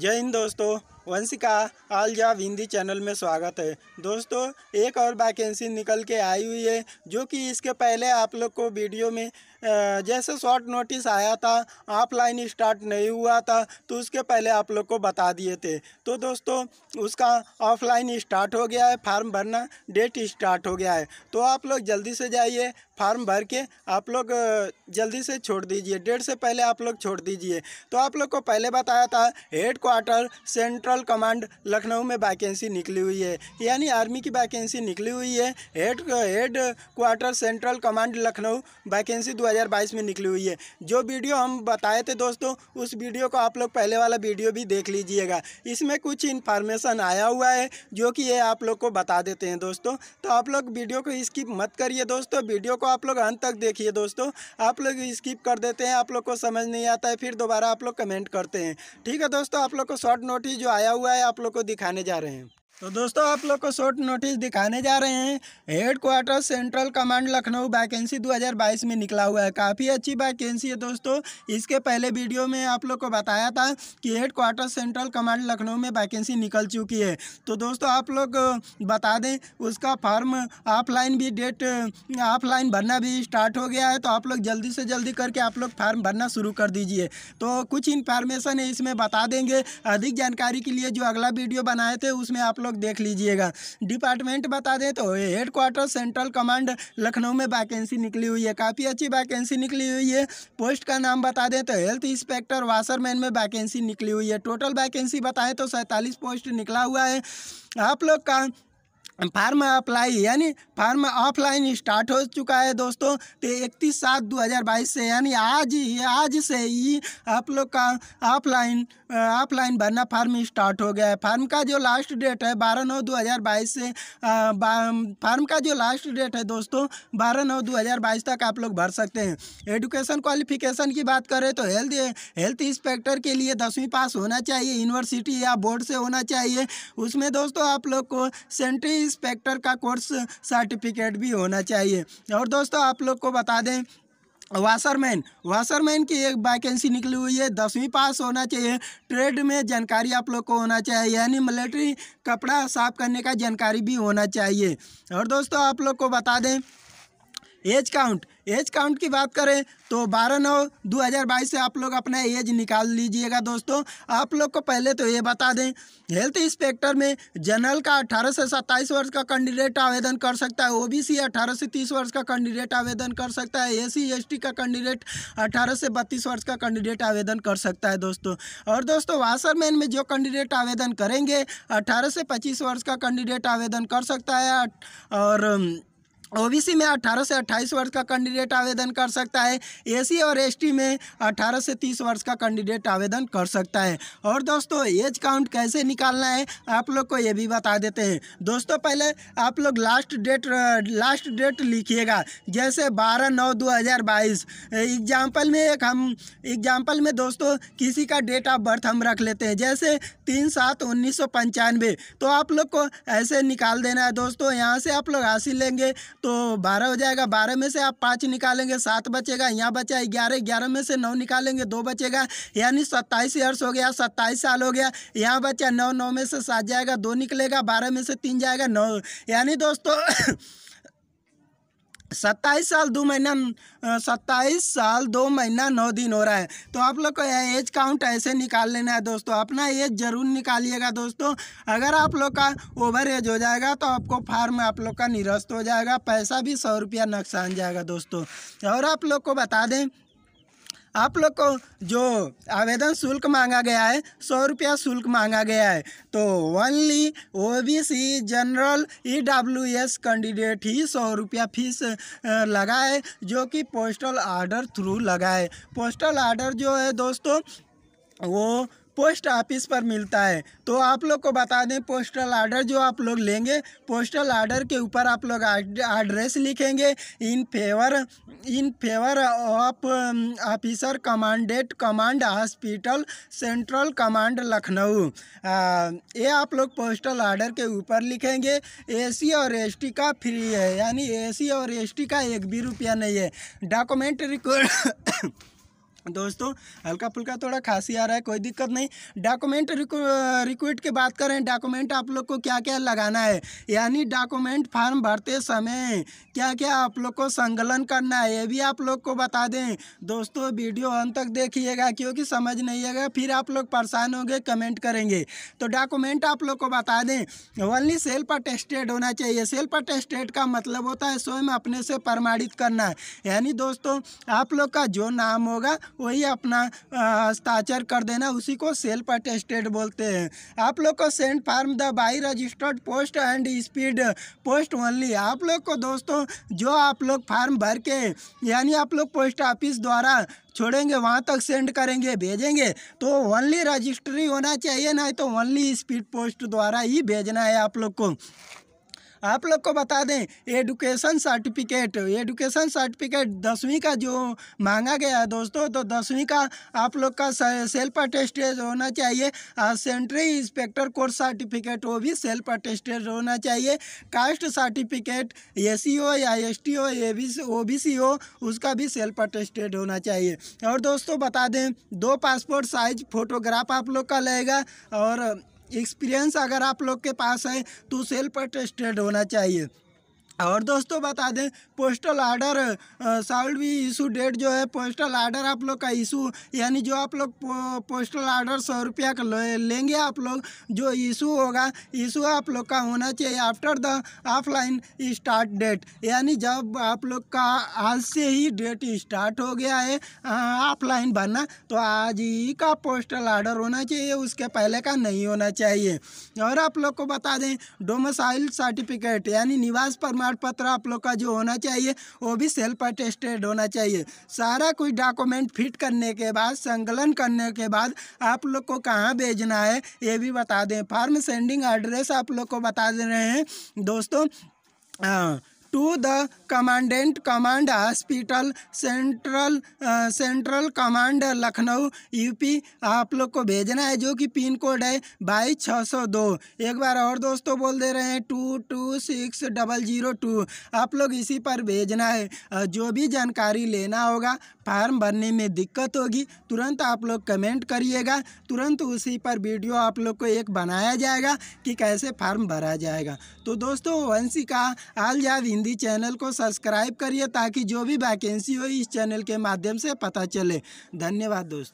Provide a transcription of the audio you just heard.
जय हिंद दोस्तों Vanshika all job Hindi channel में स्वागत है दोस्तों एक और वैकेंसी निकल के आई हुई है जो कि इसके पहले आप लोग को वीडियो में जैसे शॉर्ट नोटिस आया था ऑफलाइन स्टार्ट नहीं हुआ था तो उसके पहले आप लोग को बता दिए थे तो दोस्तों उसका ऑफलाइन स्टार्ट हो गया है फार्म भरना डेट स्टार्ट हो गया है तो आप लोग जल्दी से जाइए फार्म भर के आप लोग जल्दी से छोड़ दीजिए डेट से पहले आप लोग छोड़ दीजिए तो आप लोग को पहले बताया था headquarter central central command Lucknow में वैकेंसी निकली हुई है यानी आर्मी की वैकेंसी निकली हुई है head headquarter central command Lucknow vacancy 2022 में निकली हुई है जो वीडियो हम बताए थे दोस्तों उस वीडियो को आप लोग पहले वाला वीडियो भी देख लीजिएगा इसमें कुछ इन्फॉर्मेशन आया हुआ है जो कि ये आप लोग को बता देते हैं दोस्तों तो आप लोग वीडियो को स्किप मत करिए दोस्तों वीडियो को आप लोग अंत तक देखिए दोस्तों आप लोग स्किप कर देते हैं आप लोग को समझ नहीं आता है फिर दोबारा आप लोग कमेंट करते हैं ठीक है दोस्तों आप लोग को शॉर्ट नोटिस जो आया आया हुआ है आप लोग को दिखाने जा रहे हैं तो दोस्तों आप लोग को शॉर्ट नोटिस दिखाने जा रहे हैं headquarter central command Lucknow vacancy 2022 में निकला हुआ है काफ़ी अच्छी वैकेंसी है दोस्तों इसके पहले वीडियो में आप लोग को बताया था कि headquarter central command Lucknow में वैकेंसी निकल चुकी है तो दोस्तों आप लोग बता दें उसका फॉर्म ऑफलाइन भी डेट ऑफलाइन भरना भी स्टार्ट हो गया है तो आप लोग जल्दी से जल्दी करके आप लोग फार्म भरना शुरू कर दीजिए तो कुछ इन्फॉर्मेशन है इसमें बता देंगे अधिक जानकारी के लिए जो अगला वीडियो बनाए थे उसमें आप लोग लोग देख लीजिएगा डिपार्टमेंट बता दें तो headquarter central command Lucknow में वैकेंसी निकली हुई है काफ़ी अच्छी वैकेंसी निकली हुई है पोस्ट का नाम बता दें तो हेल्थ इंस्पेक्टर वाशरमैन में वैकेंसी निकली हुई है टोटल वैकेंसी बताएं तो सैंतालीस पोस्ट निकला हुआ है आप लोग का फार्म अप्लाई यानी फार्म ऑफलाइन स्टार्ट हो चुका है दोस्तों तो इकतीस सात दो हज़ार बाईस से यानी आज ही आज से ही आप लोग का ऑफलाइन ऑफलाइन भरना फार्म स्टार्ट हो गया है फार्म का जो लास्ट डेट है बारह नौ दो हज़ार बाईस से फार्म का जो लास्ट डेट है दोस्तों बारह नौ दो हज़ार बाईस तक आप लोग भर सकते हैं एडुकेशन क्वालिफिकेशन की बात करें तो हेल्थ हेल्थ इंस्पेक्टर के लिए दसवीं पास होना चाहिए यूनिवर्सिटी या बोर्ड से होना चाहिए उसमें दोस्तों आप लोग को सेंट्री इंस्पेक्टर का कोर्स सर्टिफिकेट भी होना चाहिए और दोस्तों आप लोग को बता दें वाशरमैन वाशरमैन की एक वैकेंसी निकली हुई है दसवीं पास होना चाहिए ट्रेड में जानकारी आप लोग को होना चाहिए यानी मिलिट्री कपड़ा साफ करने का जानकारी भी होना चाहिए और दोस्तों आप लोग को बता दें एज काउंट एज काउंट की बात करें तो 12 नौ 2022 से आप लोग अपना एज निकाल लीजिएगा दोस्तों आप लोग को पहले तो ये बता दें हेल्थ इंस्पेक्टर में जनरल का 18 से 27 वर्ष का कैंडिडेट आवेदन कर सकता है ओबीसी 18 से 30 वर्ष का कैंडिडेट आवेदन कर सकता है एसी एसटी का कैंडिडेट 18 से 32 वर्ष का कैंडिडेट आवेदन कर सकता है दोस्तों और दोस्तों वासरमैन में जो कैंडिडेट आवेदन करेंगे अट्ठारह से पच्चीस वर्ष का कैंडिडेट आवेदन कर सकता है और ओबीसी में 18 से 28 वर्ष का कैंडिडेट आवेदन कर सकता है एसी और एसटी में 18 से 30 वर्ष का कैंडिडेट आवेदन कर सकता है और दोस्तों एज काउंट कैसे निकालना है आप लोग को ये भी बता देते हैं दोस्तों पहले आप लोग लास्ट डेट लास्ट डेट लिखिएगा जैसे 12 नौ 2022 एग्जाम्पल में एक हम एग्जाम्पल में दोस्तों किसी का डेट ऑफ बर्थ हम रख लेते हैं जैसे तीन सात उन्नीस तो आप लोग को ऐसे निकाल देना है दोस्तों यहाँ से आप लोग हासिल लेंगे तो बारह हो जाएगा बारह में से आप पाँच निकालेंगे सात बचेगा यहाँ बचा ग्यारह ग्यारह में से नौ निकालेंगे दो बचेगा यानी सत्ताईस ईयर्स हो गया सत्ताईस साल हो गया यहाँ बचा नौ नौ में से सात जाएगा दो निकलेगा बारह में से तीन जाएगा नौ यानी दोस्तों सत्ताईस साल दो महीना सत्ताईस साल दो महीना नौ दिन हो रहा है तो आप लोग को एज काउंट ऐसे निकाल लेना है दोस्तों अपना एज जरूर निकालिएगा दोस्तों अगर आप लोग का ओवर एज हो जाएगा तो आपको फार्म आप लोग का निरस्त हो जाएगा पैसा भी सौ रुपया नुकसान जाएगा दोस्तों और आप लोग को बता दें आप लोग को जो आवेदन शुल्क मांगा गया है सौ रुपया शुल्क मांगा गया है तो only O B C general E W S candidate ही सौ रुपया फीस लगा है जो कि पोस्टल आर्डर थ्रू लगा है पोस्टल आर्डर जो है दोस्तों वो पोस्ट ऑफिस पर मिलता है तो आप लोग को बता दें पोस्टल आर्डर जो आप लोग लेंगे पोस्टल आर्डर के ऊपर आप लोग एड्रेस लिखेंगे in favour in favour of officer commandant command hospital central command Lucknow ये आप लोग पोस्टल आर्डर के ऊपर लिखेंगे एसी और एसटी का फ्री है यानी एसी और एसटी का एक भी रुपया नहीं है डॉक्यूमेंट रिकॉर्ड दोस्तों हल्का फुल्का थोड़ा खांसी आ रहा है कोई दिक्कत नहीं डॉक्यूमेंट रिक्विट की बात करें डॉक्यूमेंट आप लोग को क्या क्या लगाना है यानी डॉक्यूमेंट फॉर्म भरते समय क्या क्या आप लोग को संकलन करना है ये भी आप लोग को बता दें दोस्तों वीडियो अंत तक देखिएगा क्योंकि समझ नहीं आएगा फिर आप लोग परेशान होंगे कमेंट करेंगे तो डॉक्यूमेंट आप लोग को बता दें ओनली सेल्फ अटेस्टेड होना चाहिए सेल्फ अटेस्टेड का मतलब होता है स्वयं अपने से प्रमाणित करना यानी दोस्तों आप लोग का जो नाम होगा वही अपना हस्ताक्षर कर देना उसी को सेल्फ अटेस्टेड बोलते हैं आप लोग को send form the by registered post and speed post only आप लोग को दोस्तों जो आप लोग फार्म भर के यानी आप लोग पोस्ट ऑफिस द्वारा छोड़ेंगे वहाँ तक सेंड करेंगे भेजेंगे तो ओनली रजिस्ट्री होना चाहिए नहीं तो ओनली स्पीड पोस्ट द्वारा ही भेजना है आप लोग को आप लोग को बता दें एडुकेशन सर्टिफिकेट एडुकेशन सर्टिफिकेट दसवीं का जो मांगा गया है दोस्तों तो दसवीं का आप लोग का सेल्फ अटेस्टेड होना चाहिए सेंट्री इंस्पेक्टर कोर्स सर्टिफिकेट वो भी सेल्फ अटेस्टेड होना चाहिए कास्ट सर्टिफिकेट एस हो या एस टी हो ओ बी सी हो उसका भी सेल्फ अटेस्टेड होना चाहिए और दोस्तों बता दें दो पासपोर्ट साइज फोटोग्राफ आप लोग का लगेगा और एक्सपीरियंस अगर आप लोग के पास है तो सेल्फ अटेस्टेड होना चाहिए और दोस्तों बता दें पोस्टल आर्डर साउल भी इशू डेट जो है पोस्टल आर्डर आप लोग का इशू यानी जो आप लोग पो, पोस्टल आर्डर सौ रुपया का लेंगे आप लोग जो इशू होगा इशू आप लोग का होना चाहिए after the offline start date यानी जब आप लोग का आज से ही डेट स्टार्ट हो गया है ऑफलाइन भरना तो आज ही का पोस्टल आर्डर होना चाहिए उसके पहले का नहीं होना चाहिए और आप लोग को बता दें डोमोसाइल सर्टिफिकेट यानी निवास परमा प्रमाण पत्र आप लोग का जो होना चाहिए वो भी सेल्फ अटेस्टेड होना चाहिए सारा कुछ डॉक्यूमेंट फिट करने के बाद संकलन करने के बाद आप लोग को कहाँ भेजना है ये भी बता दें फार्म सेंडिंग एड्रेस आप लोग को बता दे रहे हैं दोस्तों आ, हाँ, to the commandant command hospital central central command Lucknow UP आप लोग को भेजना है जो कि पिन कोड है बाई छः सौ दो एक बार और दोस्तों बोल दे रहे हैं two two six double zero two आप लोग इसी पर भेजना है जो भी जानकारी लेना होगा फार्म भरने में दिक्कत होगी तुरंत आप लोग कमेंट करिएगा तुरंत उसी पर वीडियो आप लोग को एक बनाया जाएगा कि कैसे फार्म भरा जाएगा तो दोस्तों वंशी का आल जाद हिंदी चैनल को सब्सक्राइब करिए ताकि जो भी वैकेंसी हो इस चैनल के माध्यम से पता चले धन्यवाद दोस्त